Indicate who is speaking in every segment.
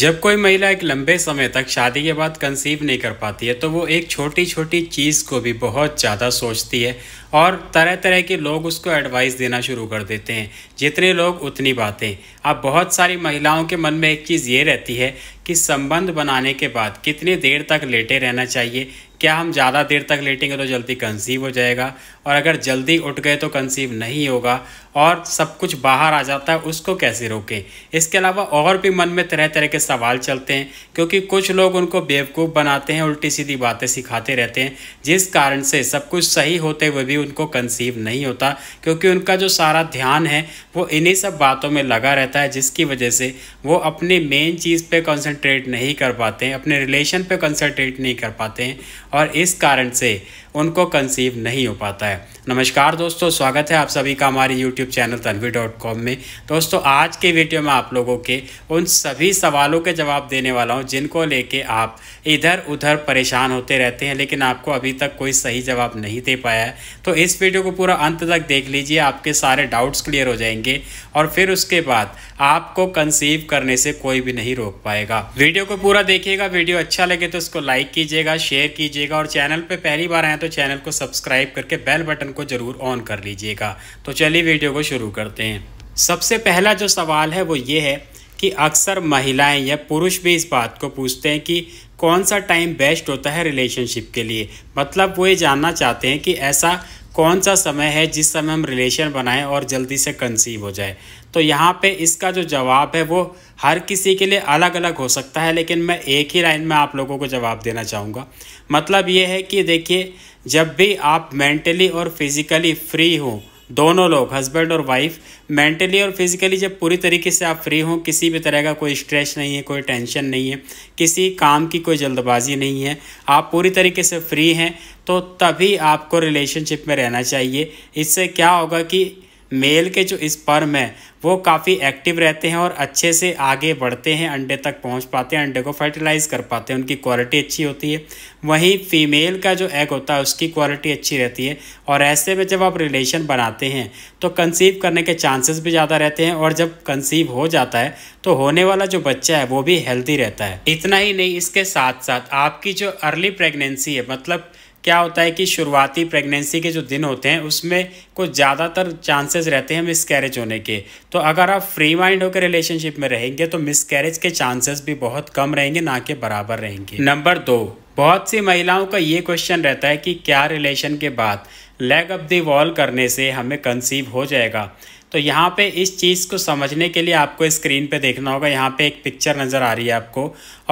Speaker 1: जब कोई महिला एक लंबे समय तक शादी के बाद कंसीव नहीं कर पाती है तो वो एक छोटी छोटी चीज़ को भी बहुत ज़्यादा सोचती है और तरह तरह के लोग उसको एडवाइस देना शुरू कर देते हैं जितने लोग उतनी बातें अब बहुत सारी महिलाओं के मन में एक चीज़ ये रहती है कि संबंध बनाने के बाद कितनी देर तक लेटे रहना चाहिए क्या हम ज़्यादा देर तक लेटेंगे तो जल्दी कंसीव हो जाएगा और अगर जल्दी उठ गए तो कंसीव नहीं होगा और सब कुछ बाहर आ जाता है उसको कैसे रोकें इसके अलावा और भी मन में तरह तरह के सवाल चलते हैं क्योंकि कुछ लोग उनको बेवकूफ़ बनाते हैं उल्टी सीधी बातें सिखाते रहते हैं जिस कारण से सब कुछ सही होते हुए भी उनको कंसीव नहीं होता क्योंकि उनका जो सारा ध्यान है वो इन्हीं सब बातों में लगा रहता है जिसकी वजह से वो अपनी मेन चीज़ पर कंसनट्रेट नहीं कर पाते हैं अपने रिलेशन पर कंसनट्रेट नहीं कर पाते हैं और इस कारण से उनको कंसीव नहीं हो पाता है नमस्कार दोस्तों स्वागत है आप सभी का हमारे YouTube channel Tanvi dot com में दोस्तों आज के वीडियो में आप लोगों के उन सभी सवालों के जवाब देने वाला हूं जिनको लेके आप इधर उधर परेशान होते रहते हैं लेकिन आपको अभी तक कोई सही जवाब नहीं दे पाया है तो इस वीडियो को पूरा अंत तक देख लीजिए आपके सारे डाउट्स क्लियर हो जाएंगे और फिर उसके बाद आपको कंसीव करने से कोई भी नहीं रोक पाएगा वीडियो को पूरा देखिएगा वीडियो अच्छा लगे तो उसको लाइक कीजिएगा शेयर कीजिएगा और चैनल पर पहली बार आए तो तो चैनल को सब्सक्राइब करके बेल बटन को ज़रूर ऑन कर लीजिएगा तो चलिए वीडियो को शुरू करते हैं सबसे पहला जो सवाल है वो ये है कि अक्सर महिलाएं या पुरुष भी इस बात को पूछते हैं कि कौन सा टाइम बेस्ट होता है रिलेशनशिप के लिए मतलब वो ये जानना चाहते हैं कि ऐसा कौन सा समय है जिस समय हम रिलेशन बनाएं और जल्दी से कंसीव हो जाए तो यहाँ पे इसका जो जवाब है वो हर किसी के लिए अलग अलग हो सकता है लेकिन मैं एक ही लाइन में आप लोगों को जवाब देना चाहूँगा मतलब ये है कि देखिए जब भी आप मेंटली और फिज़िकली फ्री हो दोनों लोग हस्बैंड और वाइफ मेंटली और फिज़िकली जब पूरी तरीके से आप फ्री हों किसी भी तरह का कोई स्ट्रेस नहीं है कोई टेंशन नहीं है किसी काम की कोई जल्दबाजी नहीं है आप पूरी तरीके से फ्री हैं तो तभी आपको रिलेशनशिप में रहना चाहिए इससे क्या होगा कि मेल के जो स्पर्म है वो काफ़ी एक्टिव रहते हैं और अच्छे से आगे बढ़ते हैं अंडे तक पहुंच पाते हैं अंडे को फर्टिलाइज़ कर पाते हैं उनकी क्वालिटी अच्छी होती है वहीं फीमेल का जो एग होता है उसकी क्वालिटी अच्छी रहती है और ऐसे में जब आप रिलेशन बनाते हैं तो कंसीव करने के चांसेस भी ज़्यादा रहते हैं और जब कंसीव हो जाता है तो होने वाला जो बच्चा है वो भी हेल्दी रहता है इतना ही नहीं इसके साथ साथ आपकी जो अर्ली प्रेगनेंसी है मतलब क्या होता है कि शुरुआती प्रेगनेंसी के जो दिन होते हैं उसमें कुछ ज़्यादातर चांसेस रहते हैं मिसकैरेज होने के तो अगर आप फ्री माइंड होकर रिलेशनशिप में रहेंगे तो मिसकैरेज के चांसेस भी बहुत कम रहेंगे ना के बराबर रहेंगे नंबर दो बहुत सी महिलाओं का ये क्वेश्चन रहता है कि क्या रिलेशन के बाद लेग अप दी वॉल करने से हमें कंसीव हो जाएगा तो यहाँ पे इस चीज़ को समझने के लिए आपको स्क्रीन पे देखना होगा यहाँ पे एक पिक्चर नज़र आ रही है आपको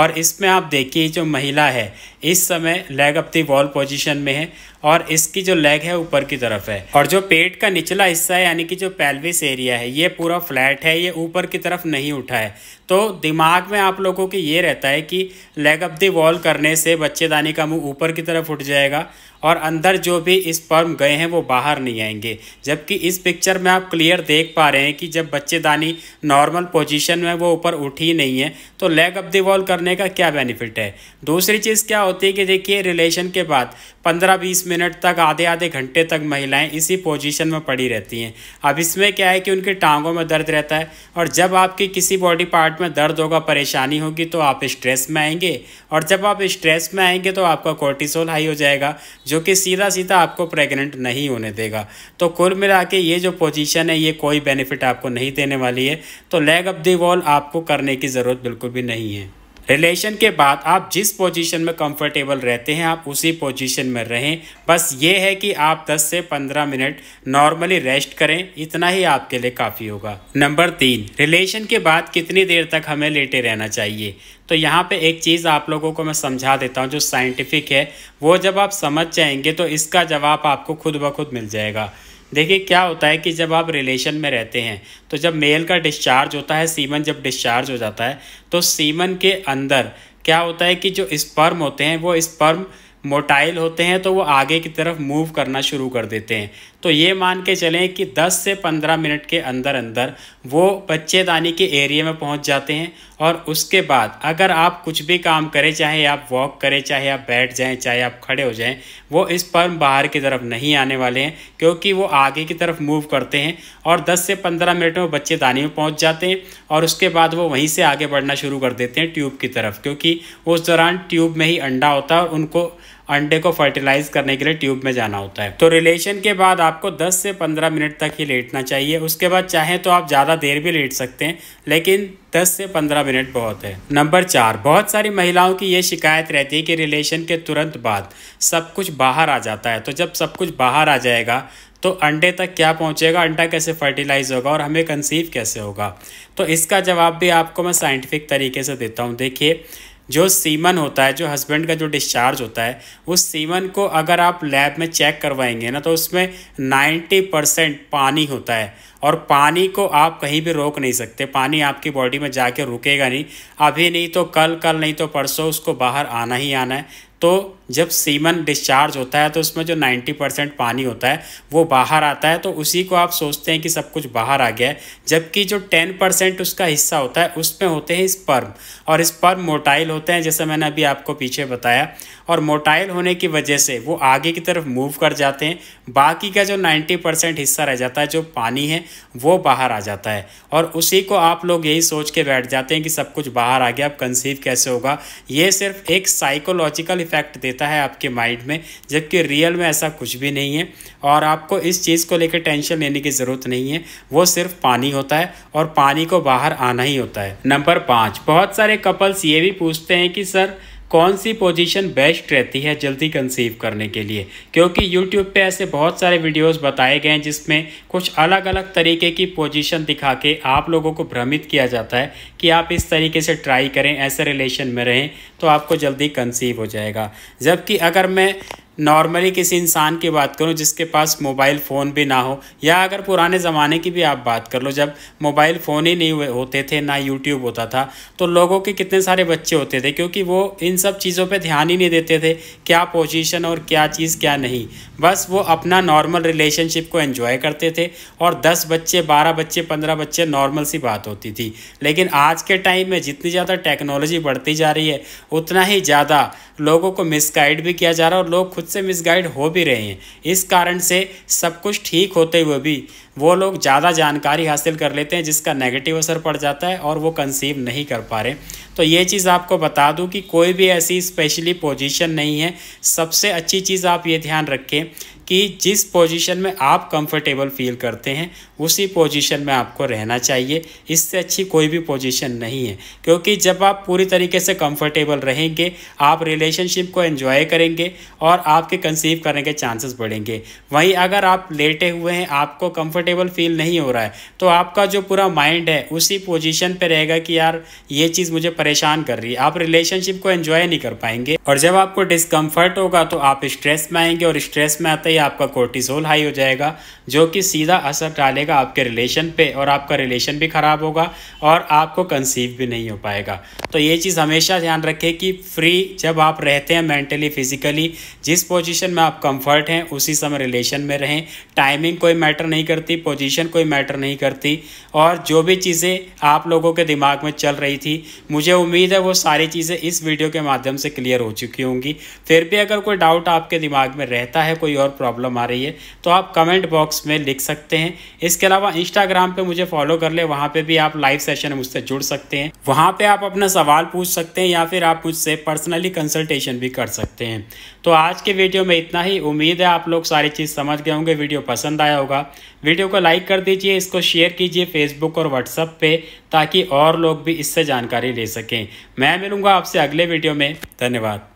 Speaker 1: और इसमें आप देखिए जो महिला है इस समय leg up the wall position में है और इसकी जो लेग है ऊपर की तरफ है और जो पेट का निचला हिस्सा है यानी कि जो पैलविस एरिया है ये पूरा फ्लैट है ये ऊपर की तरफ नहीं उठा है तो दिमाग में आप लोगों की ये रहता है कि लेग अप दी वॉल करने से बच्चेदानी का मुँह ऊपर की तरफ उठ जाएगा और अंदर जो भी स्पर्म गए हैं वो बाहर नहीं आएंगे जबकि इस पिक्चर में आप क्लियर देख पा रहे हैं कि जब बच्चेदानी नॉर्मल पोजीशन में वो ऊपर उठी नहीं है तो लेग अप दी करने का क्या बेनिफिट है दूसरी चीज़ क्या होती है कि देखिए रिलेशन के बाद पंद्रह बीस मिनट तक आधे आधे घंटे तक महिलाएं इसी पोजीशन में पड़ी रहती हैं अब इसमें क्या है कि उनकी टांगों में दर्द रहता है और जब आपकी किसी बॉडी पार्ट में दर्द होगा परेशानी होगी तो आप स्ट्रेस में आएंगे और जब आप स्ट्रेस में आएंगे तो आपका कोर्टिसोल हाई हो जाएगा जो कि सीधा सीधा आपको प्रेग्नेंट नहीं होने देगा तो कुल मिला के ये जो पोजीशन है ये कोई बेनिफिट आपको नहीं देने वाली है तो लेग अप दी वॉल आपको करने की ज़रूरत बिल्कुल भी नहीं है रिलेशन के बाद आप जिस पोजीशन में कंफर्टेबल रहते हैं आप उसी पोजीशन में रहें बस ये है कि आप 10 से 15 मिनट नॉर्मली रेस्ट करें इतना ही आपके लिए काफ़ी होगा नंबर तीन रिलेशन के बाद कितनी देर तक हमें लेटे रहना चाहिए तो यहाँ पे एक चीज़ आप लोगों को मैं समझा देता हूँ जो साइंटिफिक है वो जब आप समझ जाएंगे तो इसका जवाब आपको खुद ब खुद मिल जाएगा देखिए क्या होता है कि जब आप रिलेशन में रहते हैं तो जब मेल का डिस्चार्ज होता है सीमन जब डिस्चार्ज हो जाता है तो सीमन के अंदर क्या होता है कि जो स्पर्म होते हैं वो स्पर्म मोटाइल होते हैं तो वो आगे की तरफ मूव करना शुरू कर देते हैं तो ये मान के चलें कि 10 से 15 मिनट के अंदर अंदर वो बच्चेदानी के एरिया में पहुंच जाते हैं और उसके बाद अगर आप कुछ भी काम करें चाहे आप वॉक करें चाहे आप बैठ जाएं चाहे आप खड़े हो जाएं वो इस पर्म बाहर की तरफ नहीं आने वाले हैं क्योंकि वो आगे की तरफ मूव करते हैं और 10 से 15 मिनट में बच्चे दानी में पहुंच जाते हैं और उसके बाद वो वहीं से आगे बढ़ना शुरू कर देते हैं ट्यूब की तरफ क्योंकि उस दौरान ट्यूब में ही अंडा होता है और उनको अंडे को फर्टिलाइज करने के लिए ट्यूब में जाना होता है तो रिलेशन के बाद आपको 10 से 15 मिनट तक ही लेटना चाहिए उसके बाद चाहे तो आप ज़्यादा देर भी लेट सकते हैं लेकिन 10 से 15 मिनट बहुत है नंबर चार बहुत सारी महिलाओं की ये शिकायत रहती है कि रिलेशन के तुरंत बाद सब कुछ बाहर आ जाता है तो जब सब कुछ बाहर आ जाएगा तो अंडे तक क्या पहुंचेगा अंडा कैसे फर्टिलाइज होगा और हमें कंसीव कैसे होगा तो इसका जवाब भी आपको मैं साइंटिफिक तरीके से देता हूँ देखिए जो सीमन होता है जो हस्बैंड का जो डिस्चार्ज होता है उस सीमन को अगर आप लैब में चेक करवाएंगे ना तो उसमें नाइन्टी परसेंट पानी होता है और पानी को आप कहीं भी रोक नहीं सकते पानी आपकी बॉडी में जाके रुकेगा नहीं अभी नहीं तो कल कल नहीं तो परसों उसको बाहर आना ही आना है तो जब सीमन डिस्चार्ज होता है तो उसमें जो 90 परसेंट पानी होता है वो बाहर आता है तो उसी को आप सोचते हैं कि सब कुछ बाहर आ गया है जबकि जो 10 परसेंट उसका हिस्सा होता है उसमें होते हैं स्पर्म और स्पर्म मोटाइल होते हैं जैसे मैंने अभी आपको पीछे बताया और मोटाइल होने की वजह से वो आगे की तरफ मूव कर जाते हैं बाकी का जो नाइन्टी हिस्सा रह जाता है जो पानी है वो बाहर आ जाता है और उसी को आप लोग यही सोच के बैठ जाते हैं कि सब कुछ बाहर आ गया अब कंसीव कैसे होगा ये सिर्फ एक साइकोलॉजिकल इफ़ेक्ट देता है आपके माइंड में जबकि रियल में ऐसा कुछ भी नहीं है और आपको इस चीज़ को लेकर टेंशन लेने की ज़रूरत नहीं है वो सिर्फ पानी होता है और पानी को बाहर आना ही होता है नंबर पाँच बहुत सारे कपल्स ये भी पूछते हैं कि सर कौन सी पोजीशन बेस्ट रहती है जल्दी कंसीव करने के लिए क्योंकि यूट्यूब पे ऐसे बहुत सारे वीडियोस बताए गए हैं जिसमें कुछ अलग अलग तरीके की पोजीशन दिखा के आप लोगों को भ्रमित किया जाता है कि आप इस तरीके से ट्राई करें ऐसे रिलेशन में रहें तो आपको जल्दी कंसीव हो जाएगा जबकि अगर मैं नॉर्मली किसी इंसान की बात करूँ जिसके पास मोबाइल फ़ोन भी ना हो या अगर पुराने ज़माने की भी आप बात कर लो जब मोबाइल फ़ोन ही नहीं होते थे ना यूट्यूब होता था तो लोगों के कितने सारे बच्चे होते थे क्योंकि वो इन सब चीज़ों पे ध्यान ही नहीं देते थे क्या पोजीशन और क्या चीज़ क्या नहीं बस वो अपना नॉर्मल रिलेशनशिप को इन्जॉय करते थे और दस बच्चे बारह बच्चे पंद्रह बच्चे नॉर्मल सी बात होती थी लेकिन आज के टाइम में जितनी ज़्यादा टेक्नोलॉजी बढ़ती जा रही है उतना ही ज़्यादा लोगों को मिसगाइड भी किया जा रहा है और लोग खुद खुद से मिसगाइड हो भी रहे हैं इस कारण से सब कुछ ठीक होते हुए भी वो लोग ज़्यादा जानकारी हासिल कर लेते हैं जिसका नेगेटिव असर पड़ जाता है और वो कंसीव नहीं कर पा रहे तो ये चीज़ आपको बता दूं कि कोई भी ऐसी स्पेशली पोजीशन नहीं है सबसे अच्छी चीज़ आप ये ध्यान रखें कि जिस पोजीशन में आप कंफर्टेबल फील करते हैं उसी पोजीशन में आपको रहना चाहिए इससे अच्छी कोई भी पोजीशन नहीं है क्योंकि जब आप पूरी तरीके से कंफर्टेबल रहेंगे आप रिलेशनशिप को एंजॉय करेंगे और आपके कंसीव करने के चांसेस बढ़ेंगे वहीं अगर आप लेटे हुए हैं आपको कंफर्टेबल फील नहीं हो रहा है तो आपका जो पूरा माइंड है उसी पोजिशन पर रहेगा कि यार ये चीज़ मुझे परेशान कर रही है आप रिलेशनशिप को एंजॉय नहीं कर पाएंगे और जब आपको डिस्कम्फर्ट होगा तो आप स्ट्रेस में आएंगे और स्ट्रेस में आते ही आपका कोर्टिसोल हाई हो जाएगा जो कि सीधा असर डालेगा आपके रिलेशन पे और आपका रिलेशन भी ख़राब होगा और आपको कंसीव भी नहीं हो पाएगा तो ये चीज़ हमेशा ध्यान रखें कि फ्री जब आप रहते हैं मेंटली फिजिकली जिस पोजीशन में आप कंफर्ट हैं उसी समय रिलेशन में रहें टाइमिंग कोई मैटर नहीं करती पोजिशन कोई मैटर नहीं करती और जो भी चीज़ें आप लोगों के दिमाग में चल रही थी मुझे उम्मीद है वो सारी चीज़ें इस वीडियो के माध्यम से क्लियर हो चुकी होंगी फिर भी अगर कोई डाउट आपके दिमाग में रहता है कोई और प्रॉब्लम आ रही है तो आप कमेंट बॉक्स में लिख सकते हैं इसके अलावा इंस्टाग्राम पे मुझे फॉलो कर ले वहाँ पे भी आप लाइव सेशन मुझसे जुड़ सकते हैं वहाँ पे आप अपना सवाल पूछ सकते हैं या फिर आप मुझसे पर्सनली कंसल्टेशन भी कर सकते हैं तो आज के वीडियो में इतना ही उम्मीद है आप लोग सारी चीज़ समझ गए होंगे वीडियो पसंद आया होगा वीडियो को लाइक कर दीजिए इसको शेयर कीजिए फेसबुक और व्हाट्सअप पे ताकि और लोग भी इससे जानकारी ले सकें मैं मिलूंगा आपसे अगले वीडियो में धन्यवाद